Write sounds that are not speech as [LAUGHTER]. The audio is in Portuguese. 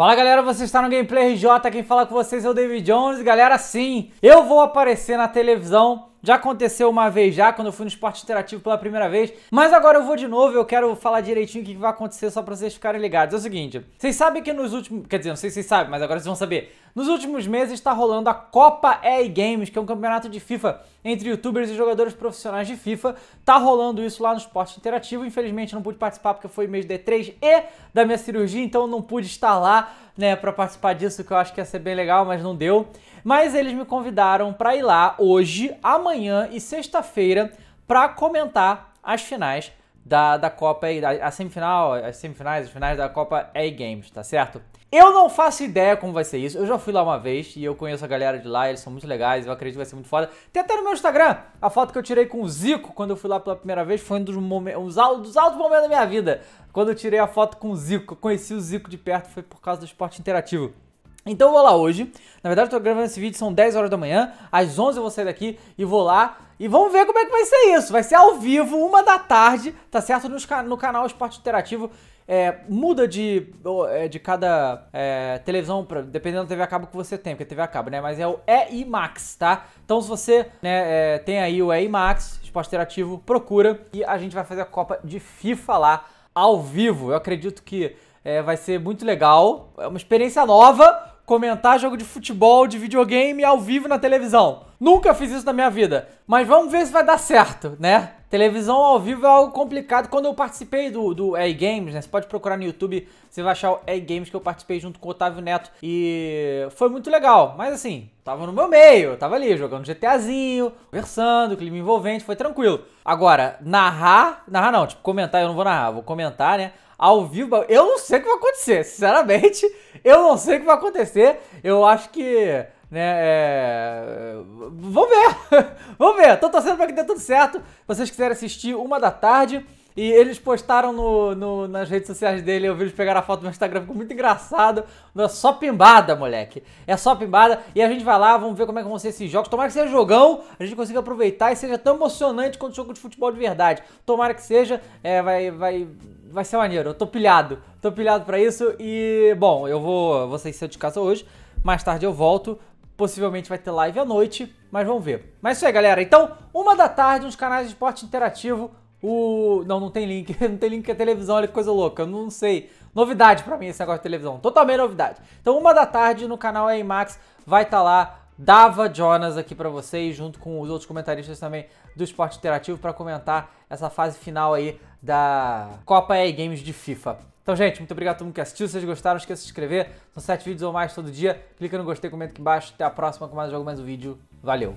Fala galera, você está no Gameplay RJ, quem fala com vocês é o David Jones. Galera, sim, eu vou aparecer na televisão já aconteceu uma vez já, quando eu fui no esporte interativo pela primeira vez. Mas agora eu vou de novo, eu quero falar direitinho o que vai acontecer só pra vocês ficarem ligados. É o seguinte, vocês sabem que nos últimos... Quer dizer, não sei se vocês sabem, mas agora vocês vão saber. Nos últimos meses está rolando a Copa EA Games, que é um campeonato de FIFA entre youtubers e jogadores profissionais de FIFA. Tá rolando isso lá no esporte interativo. Infelizmente não pude participar porque foi mês D3 e da minha cirurgia, então não pude estar lá, né, pra participar disso, que eu acho que ia ser bem legal, mas não deu. Mas eles me convidaram pra ir lá hoje, amanhã amanhã e sexta-feira para comentar as finais da, da Copa, a, a semifinal, as semifinais, as finais da Copa A Games, tá certo? Eu não faço ideia como vai ser isso. Eu já fui lá uma vez e eu conheço a galera de lá, eles são muito legais, eu acredito que vai ser muito foda. Tem até no meu Instagram a foto que eu tirei com o Zico quando eu fui lá pela primeira vez, foi um dos, momentos, um dos altos momentos da minha vida. Quando eu tirei a foto com o Zico, eu conheci o Zico de perto, foi por causa do esporte interativo. Então vou lá hoje. Na verdade, eu tô gravando esse vídeo, são 10 horas da manhã. Às 11 eu vou sair daqui e vou lá. E vamos ver como é que vai ser isso. Vai ser ao vivo, uma da tarde, tá certo? no canal Esporte Interativo. É, muda de, é, de cada é, televisão, dependendo da TV a cabo que você tem, porque TV a cabo, né? Mas é o EI Max, tá? Então se você né, é, tem aí o EI Max, Esporte Interativo, procura. E a gente vai fazer a Copa de FIFA lá, ao vivo. Eu acredito que é, vai ser muito legal. É uma experiência nova comentar jogo de futebol, de videogame ao vivo na televisão. Nunca fiz isso na minha vida. Mas vamos ver se vai dar certo, né? Televisão ao vivo é algo complicado. Quando eu participei do, do Games, né? Você pode procurar no YouTube, você vai achar o EA Games que eu participei junto com o Otávio Neto. E foi muito legal. Mas assim, tava no meu meio, tava ali jogando GTAzinho, conversando, clima envolvente, foi tranquilo. Agora, narrar. Narrar não, tipo, comentar, eu não vou narrar, vou comentar, né? Ao vivo, eu não sei o que vai acontecer. Sinceramente, eu não sei o que vai acontecer. Eu acho que né? É... Vamos ver! Vamos [LAUGHS] ver! Tô torcendo pra que dê tudo certo. Se vocês quiserem assistir uma da tarde. E eles postaram no, no, nas redes sociais dele, eu vi eles pegaram a foto no Instagram, ficou muito engraçado. É só pimbada, moleque. É só pimbada. E a gente vai lá, vamos ver como é que vão ser esses jogos. Tomara que seja jogão, a gente consiga aproveitar e seja tão emocionante quanto o jogo de futebol de verdade. Tomara que seja, é, vai, vai, vai ser maneiro. Eu tô pilhado, tô pilhado pra isso. E, bom, eu vou, vou sair de casa hoje. Mais tarde eu volto Possivelmente vai ter live à noite, mas vamos ver. Mas isso aí, galera. Então, uma da tarde, nos canais de esporte interativo. O. Não, não tem link. [LAUGHS] não tem link que é televisão, olha que coisa louca. Eu não sei. Novidade para mim esse negócio de televisão. Totalmente novidade. Então, uma da tarde no canal Max vai estar tá lá Dava Jonas aqui para vocês, junto com os outros comentaristas também do Esporte Interativo, para comentar essa fase final aí da Copa e Games de FIFA. Então, gente, muito obrigado a todo mundo que assistiu. Se vocês gostaram, não esqueça de se inscrever. São sete vídeos ou mais todo dia. Clica no gostei, comenta aqui embaixo. Até a próxima com mais um jogo, mais um vídeo. Valeu!